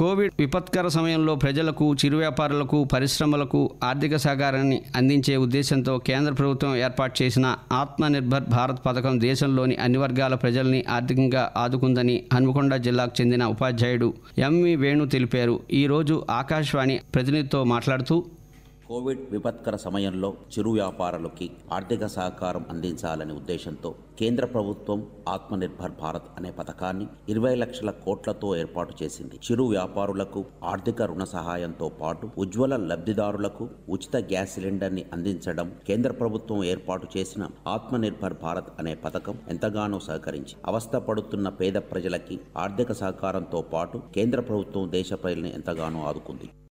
Covid విపత్కర సమయంలో ప్రజలకు చిరు వ్యాపారులకు పరిశ్రమలకు ఆర్థిక సహకారాన్ని అందించే ఉద్దేశంతో కేంద్ర ప్రభుత్వం ఏర్పాటు చేసిన ఆత్మనిర్భర్ భారత్ పథకం దేశంలోని అన్ని వర్గాల ప్రజల్ని ఆర్థికంగా ఆదుకుందని హన్మకొండ జిల్లాకు చెందిన ఉపాధ్యాయుడు ఎంవి వేణు తెలిపారు ఈరోజు ఆకాశవాణి ప్రతినిధితో మాట్లాడుతూ కోవిడ్ విపత్కర సమయంలో చిరు వ్యాపారులకి ఆర్థిక సహకారం అందించాలనే ఉద్దేశంతో కేంద్ర ప్రభుత్వం ఆత్మనిర్భర్ భారత్ అనే పథకాన్ని ఇరవై లక్షల కోట్లతో ఏర్పాటు చేసింది చిరు వ్యాపారులకు ఆర్థిక రుణ సహాయంతో పాటు ఉజ్వల లబ్ధిదారులకు ఉచిత గ్యాస్ సిలిండర్ని అందించడం కేంద్ర ప్రభుత్వం ఏర్పాటు చేసిన ఆత్మనిర్భర్ భారత్ అనే పథకం ఎంతగానో సహకరించి అవస్థ పడుతున్న పేద ప్రజలకి ఆర్థిక సహకారంతో పాటు కేంద్ర ప్రభుత్వం దేశ ప్రజల్ని ఎంతగానో ఆదుకుంది